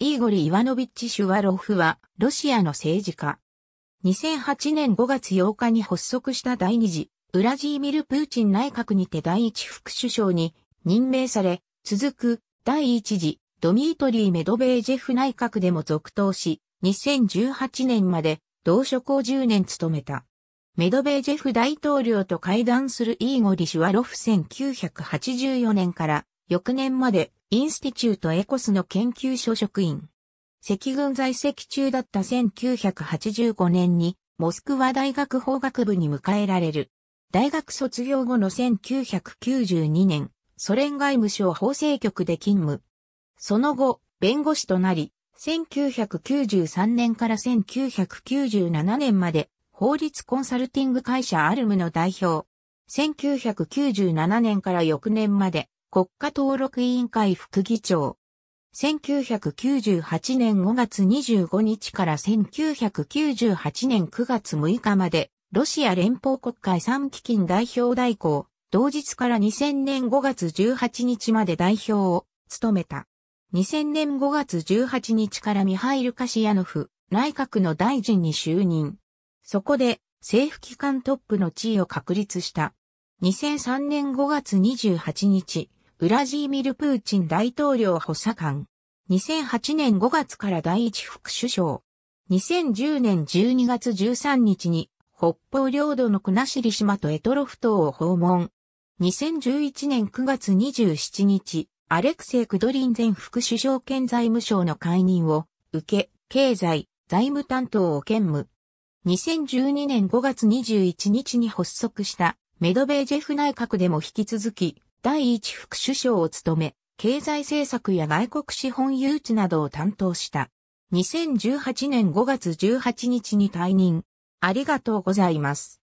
イーゴリ・イワノビッチ・シュワロフは、ロシアの政治家。2008年5月8日に発足した第二次、ウラジーミル・プーチン内閣にて第一副首相に任命され、続く第一次、ドミートリー・メドベージェフ内閣でも続投し、2018年まで同職を10年務めた。メドベージェフ大統領と会談するイーゴリ・シュワロフ1984年から翌年までインスティチュートエコスの研究所職員。赤軍在籍中だった1985年に、モスクワ大学法学部に迎えられる。大学卒業後の1992年、ソ連外務省法制局で勤務。その後、弁護士となり、1993年から1997年まで、法律コンサルティング会社アルムの代表。1997年から翌年まで、国家登録委員会副議長。1998年5月25日から1998年9月6日まで、ロシア連邦国会3基金代表代行、同日から2000年5月18日まで代表を務めた。2000年5月18日からミハイル・カシヤノフ、内閣の大臣に就任。そこで、政府機関トップの地位を確立した。2003年5月28日、ウラジーミル・プーチン大統領補佐官。2008年5月から第一副首相。2010年12月13日に北方領土の国後島とエトロフ島を訪問。2011年9月27日、アレクセイ・クドリン前副首相兼財務省の解任を受け、経済、財務担当を兼務。2012年5月21日に発足したメドベージェフ内閣でも引き続き第一副首相を務め、経済政策や外国資本誘致などを担当した。2018年5月18日に退任。ありがとうございます。